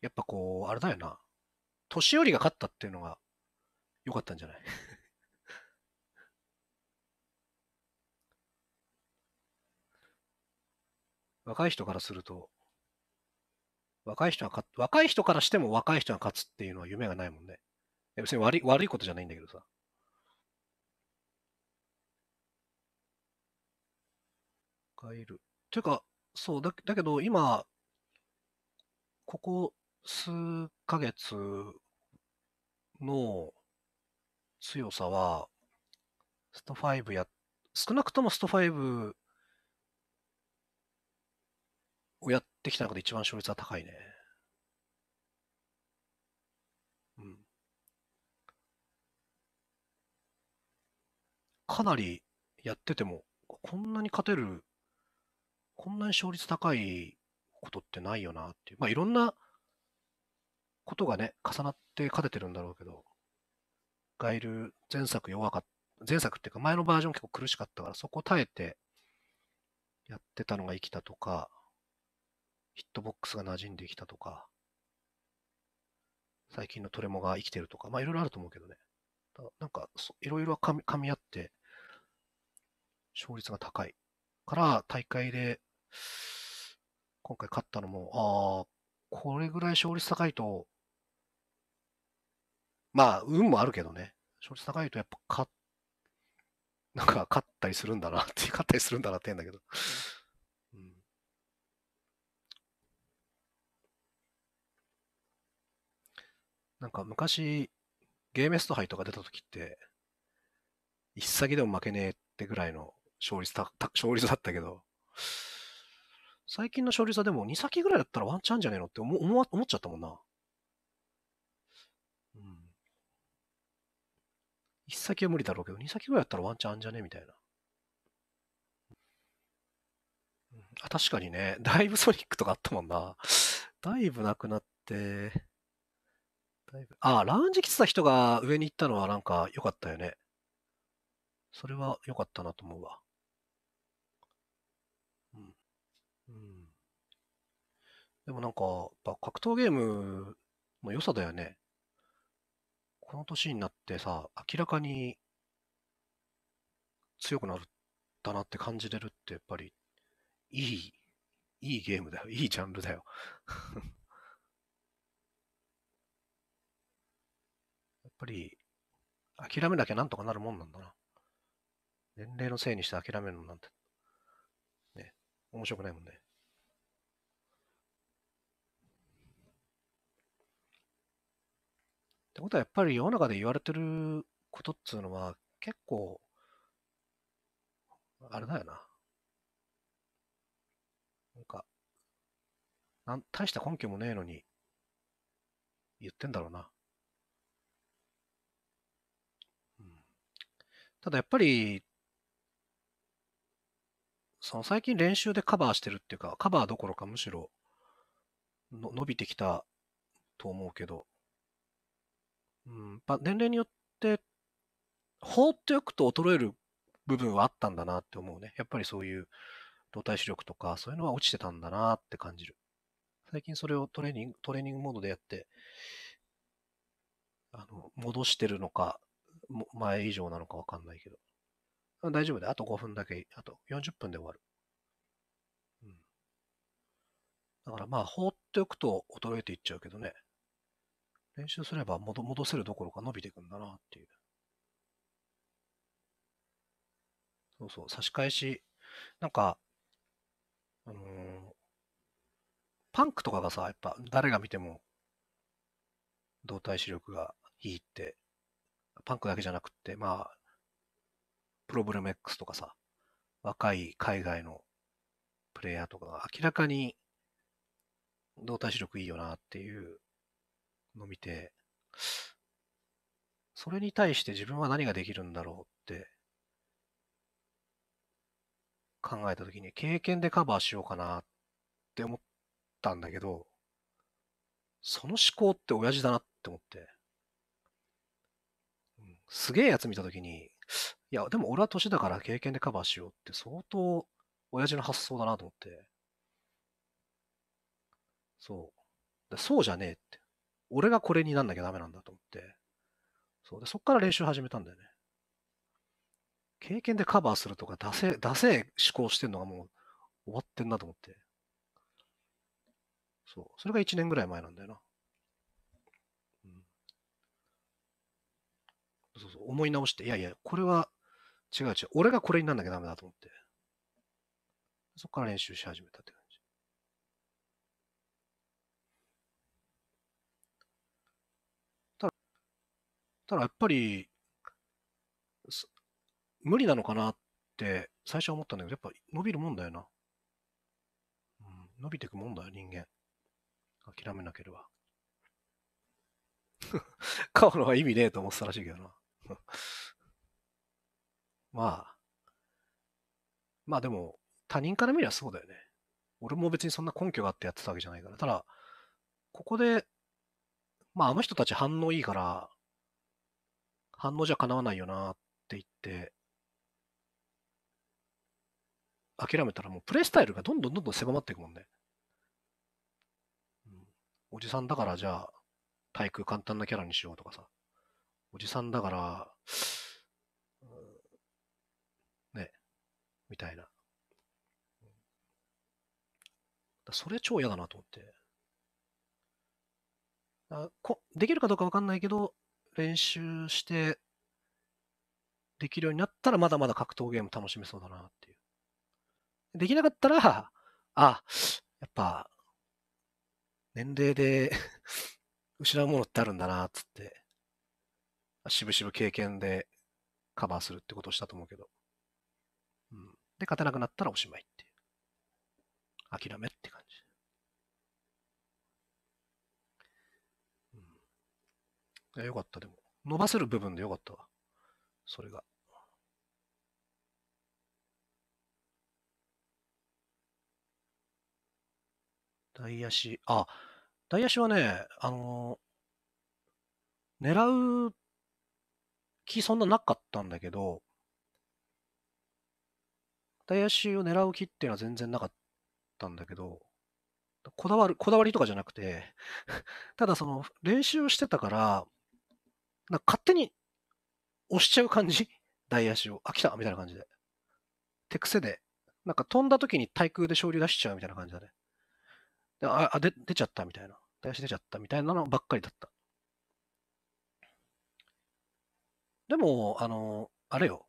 やっぱこう、あれだよな。年寄りが勝ったっていうのが良かったんじゃない 若い人からすると、若い人は勝若い人からしても若い人が勝つっていうのは夢がないもんね。別に悪い悪いことじゃないんだけどさ。がいる。ていうか、そうだ、だけど今、ここ数ヶ月の強さは、スト5や、少なくともスト5をやってきた中で一番勝率は高いね。うん。かなりやってても、こんなに勝てる、こんなに勝率高いことってないよなっていう。まあいろんなことがね、重なって勝ててるんだろうけど、ガイル、前作弱かった、前作っていうか前のバージョン結構苦しかったから、そこ耐えてやってたのが生きたとか、ヒットボックスが馴染んできたとか、最近のトレモが生きてるとか、まあいろいろあると思うけどね。なんか、いろいろかみ合って、勝率が高い。から、大会で、今回勝ったのも、ああ、これぐらい勝率高いと、まあ、運もあるけどね、勝率高いとやっぱ勝なんか勝ったりするんだなって、勝ったりするんだなって言うんだけど。うん、なんか昔、ゲームスト杯とか出た時って、一先でも負けねえってぐらいの勝率た勝率だったけど、最近の勝率はでも2先ぐらいだったらワンチャンじゃねえのって思思思っちゃったもんな。一先は無理だろうけど、二先ぐらいやったらワンチャンあんじゃねみたいな。あ、確かにね、だいぶソニックとかあったもんな。だいぶなくなって、だいぶ、あ、ラウンジ来てた人が上に行ったのはなんか良かったよね。それは良かったなと思うわ。うん。うん。でもなんか、格闘ゲームの良さだよね。この年になってさ、明らかに強くなったなって感じれるって、やっぱり、いい、いいゲームだよ。いいジャンルだよ。やっぱり、諦めなきゃなんとかなるもんなんだな。年齢のせいにして諦めるのなんて、ね、面白くないもんね。ってことはやっぱり世の中で言われてることっつうのは結構、あれだよな。なんか、なん大した根拠もねえのに言ってんだろうな。うん、ただやっぱり、その最近練習でカバーしてるっていうか、カバーどころかむしろの伸びてきたと思うけど、うん、ま年齢によって、放っておくと衰える部分はあったんだなって思うね。やっぱりそういう動体視力とか、そういうのは落ちてたんだなって感じる。最近それをトレーニング、トレーニングモードでやって、あの、戻してるのか、前以上なのかわかんないけど。大丈夫だ。あと5分だけ、あと40分で終わる。うん。だからまあ、放っておくと衰えていっちゃうけどね。練習すれば戻戻せるどころか伸びていくんだなっていう。そうそう、差し返し。なんか、あのー、パンクとかがさ、やっぱ誰が見ても動体視力がいいって、パンクだけじゃなくて、まあ、プロブレム X とかさ、若い海外のプレイヤーとかが明らかに動体視力いいよなっていう伸びて、それに対して自分は何ができるんだろうって考えた時に経験でカバーしようかなって思ったんだけど、その思考って親父だなって思って。すげえやつ見た時に、いや、でも俺は年だから経験でカバーしようって相当親父の発想だなと思って。そう。そうじゃねえって。俺がこれになんなきゃダメなんだと思って、そうで、そっから練習始めたんだよね。経験でカバーするとか、出せ、出せ思考してんのがもう終わってんなと思って。そう。それが1年ぐらい前なんだよな。うん。そうそう。思い直して、いやいや、これは違う違う。俺がこれになんなきゃダメだと思って。そこから練習し始めたって感じ。ただやっぱり、無理なのかなって最初は思ったんだけど、やっぱ伸びるもんだよな。うん、伸びていくもんだよ、人間。諦めなければ。買うのは意味ねえと思ってたらしいけどな。まあ。まあでも、他人から見りゃそうだよね。俺も別にそんな根拠があってやってたわけじゃないから。ただ、ここで、まああの人たち反応いいから、反応じゃかなわないよなって言って、諦めたらもうプレイスタイルがどんどんどんどん狭まっていくもんね。うん、おじさんだからじゃあ、対空簡単なキャラにしようとかさ。おじさんだから、ね、みたいな。それ超嫌だなと思って。あこできるかどうかわかんないけど、練習してできるようになったらまだまだ格闘ゲーム楽しめそうだなっていう。できなかったら、あ、やっぱ、年齢で 失うものってあるんだな、つって、しぶしぶ経験でカバーするってことをしたと思うけど。うん。で、勝てなくなったらおしまいっていう。諦めって感じ。いや、よかった、でも。伸ばせる部分でよかったわ。それが。ダイヤあ、ダイヤはね、あのー、狙う気そんななかったんだけど、ダイヤを狙う気っていうのは全然なかったんだけど、こだわる、こだわりとかじゃなくて ただその練習をしてたから、なんか勝手に押しちゃう感じ 台足を。あ、来たみたいな感じで。手癖で。なんか飛んだ時に対空で昇竜出しちゃうみたいな感じだね。であ、あ、で、出ちゃったみたいな。台足出ちゃったみたいなのばっかりだった。でも、あの、あれよ。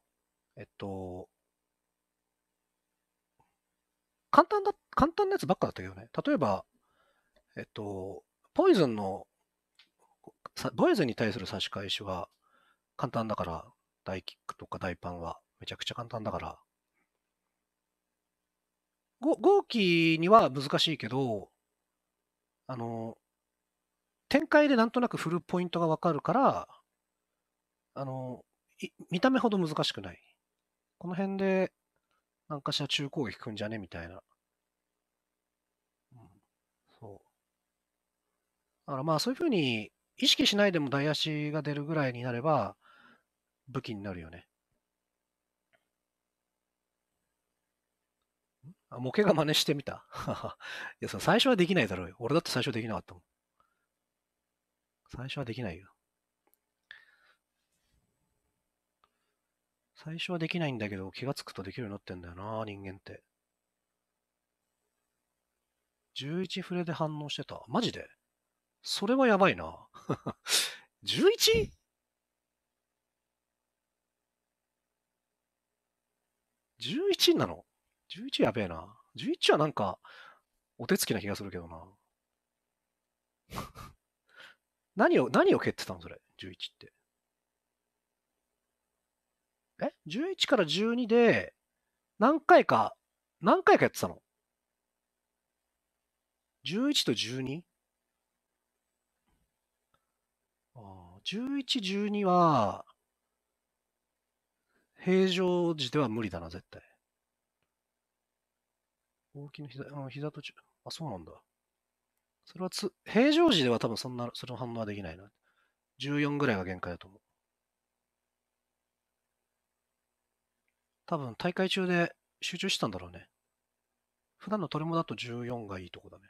えっと、簡単だ、簡単なやつばっかだったけどね。例えば、えっと、ポイズンのさノイズに対する差し返しは簡単だから、大キックとか大パンはめちゃくちゃ簡単だから。ご号機には難しいけど、あの、展開でなんとなく振るポイントがわかるから、あの、見た目ほど難しくない。この辺で、なんかしら中攻撃くんじゃねみたいな。うん、そう。だからまあそういうふうに、意識しないでも台足が出るぐらいになれば、武器になるよね。あ、模型が真似してみた。いや、最初はできないだろうよ。俺だって最初できなかったもん。最初はできないよ。最初はできないんだけど、気がつくとできるようになってんだよな、人間って。11フレで反応してた。マジでそれはやばいな。11? 11なの ?11 やべえな。11はなんか、お手つきな気がするけどな。何を、何を蹴ってたのそれ、11って。え ?11 から12で、何回か、何回かやってたの ?11 と 12? 11、12は、平常時では無理だな、絶対。大きな膝、うん、膝とあ、そうなんだ。それはつ、平常時では多分そんな、それの反応はできないな。14ぐらいが限界だと思う。多分大会中で集中したんだろうね。普段のトレモだと14がいいとこだね。